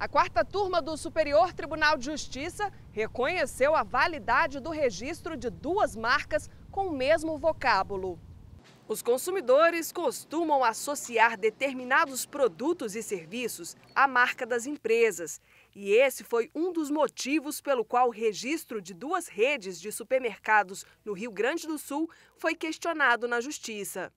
A quarta turma do Superior Tribunal de Justiça reconheceu a validade do registro de duas marcas com o mesmo vocábulo. Os consumidores costumam associar determinados produtos e serviços à marca das empresas. E esse foi um dos motivos pelo qual o registro de duas redes de supermercados no Rio Grande do Sul foi questionado na Justiça.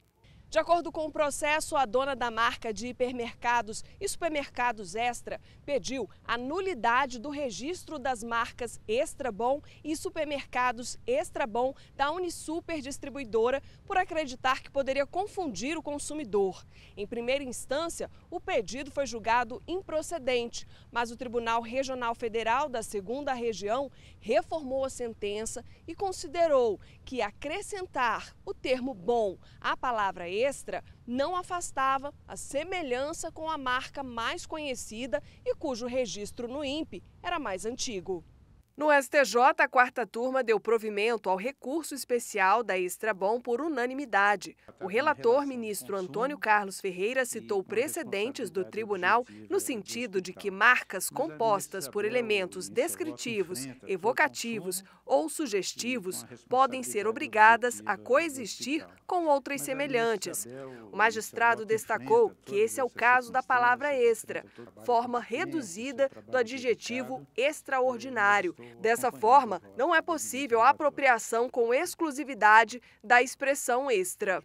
De acordo com o processo, a dona da marca de hipermercados e supermercados Extra pediu a nulidade do registro das marcas Extra Bom e supermercados Extra Bom da Unisuper Distribuidora por acreditar que poderia confundir o consumidor. Em primeira instância, o pedido foi julgado improcedente, mas o Tribunal Regional Federal da Segunda Região reformou a sentença e considerou que acrescentar o termo bom à palavra extra extra não afastava a semelhança com a marca mais conhecida e cujo registro no INPE era mais antigo. No STJ, a quarta turma deu provimento ao recurso especial da Extrabom por unanimidade. Tá o relator, ministro Antônio Carlos Ferreira, citou precedentes do tribunal no sentido de que marcas compostas por elementos descritivos, evocativos ou sugestivos podem ser obrigadas a coexistir com outras semelhantes. O magistrado destacou que esse é o caso da palavra é extra, forma reduzida do adjetivo extraordinário Dessa forma, não é possível a apropriação com exclusividade da expressão extra.